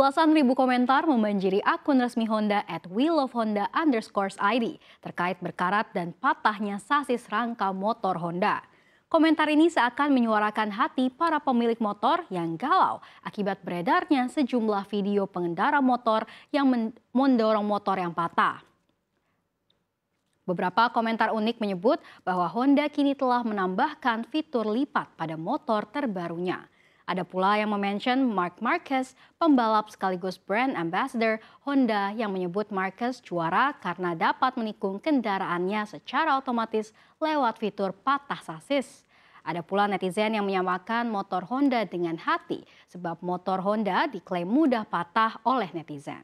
Belasan ribu komentar membanjiri akun resmi Honda at Honda underscores ID terkait berkarat dan patahnya sasis rangka motor Honda. Komentar ini seakan menyuarakan hati para pemilik motor yang galau akibat beredarnya sejumlah video pengendara motor yang mendorong motor yang patah. Beberapa komentar unik menyebut bahwa Honda kini telah menambahkan fitur lipat pada motor terbarunya. Ada pula yang mention Mark Marquez, pembalap sekaligus brand ambassador Honda yang menyebut Marquez juara karena dapat menikung kendaraannya secara otomatis lewat fitur patah sasis. Ada pula netizen yang menyamakan motor Honda dengan hati sebab motor Honda diklaim mudah patah oleh netizen.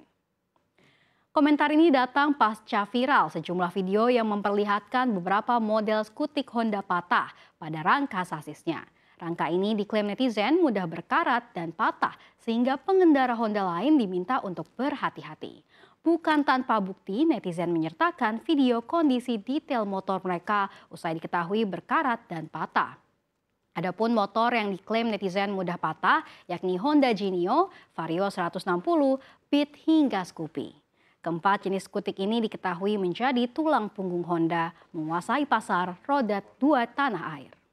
Komentar ini datang pasca viral sejumlah video yang memperlihatkan beberapa model skutik Honda patah pada rangka sasisnya. Rangka ini diklaim netizen mudah berkarat dan patah sehingga pengendara Honda lain diminta untuk berhati-hati. Bukan tanpa bukti, netizen menyertakan video kondisi detail motor mereka usai diketahui berkarat dan patah. Adapun motor yang diklaim netizen mudah patah, yakni Honda Genio, Vario 160, Beat hingga Scoopy. Keempat jenis kutik ini diketahui menjadi tulang punggung Honda, menguasai pasar roda dua tanah air.